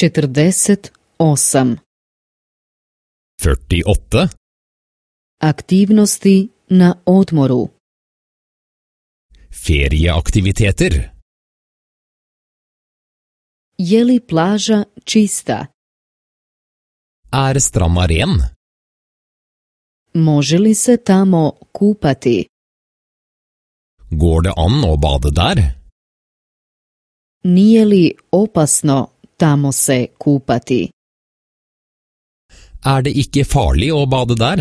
48. Aktivnosti na odmoru. Ferieaktiviteter. Je li plaža čista? Er stranda ren? Može li se tamo kupati? Går det an å bade der? Nije li opasno Tamo se kupati. Er det ikke farlig å bade der?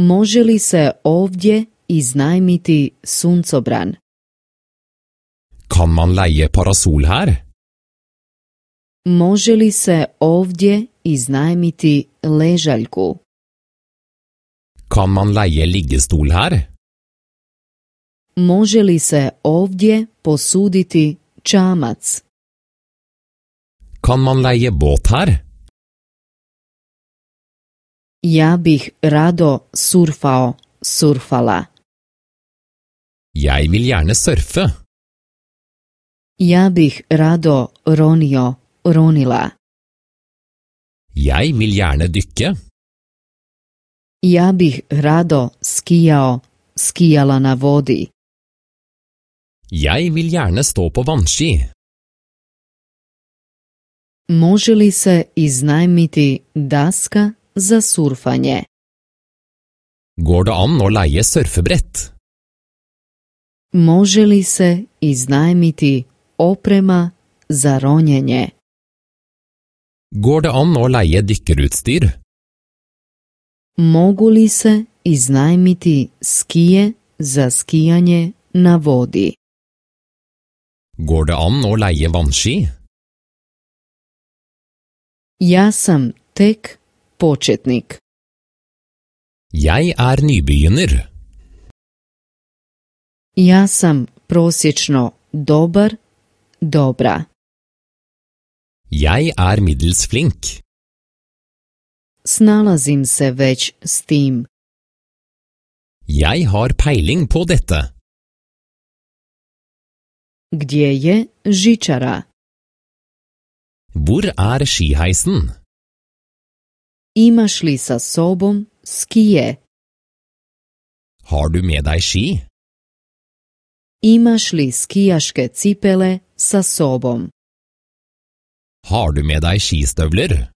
Može li se ovdje iznajmiti suncobran? Kan man leje parasol her? Može li se ovdje iznajmiti ležaljku? Kan man leje liggestol her? Može li se ovdje posuditi Charmats. Kan man leie båt her? Ja bih rado surfao, surfala. Jeg vil gjerne surfe. Ja bih rado ronio, ronila. Jeg vil gjerne dykke. Ja bih rado skijao, skijala na vodi. Jeg vil gjerne stå på vannski. Može li se iznajmiti daska za surfanje? Går det an å leie surfebrett? Može li se iznajmiti oprema za ronjenje? Går det an dykkerutstyr? Mogu li se iznajmiti skije za skijanje na vodi? Går det an å leie vannski? Jeg sam tek početnik. Jeg er nybegynner. Jeg sam prosječno dobar, dobra. Jeg er middels flink. Snalazim se već s tim. Jeg har peiling på dette. Gdje je žičara? Bur ar er šihajsen? Imaš li sa sobom skije? Har du med daj ši? Imaš li skijaške cipele sa sobom? Har du med daj skistövler?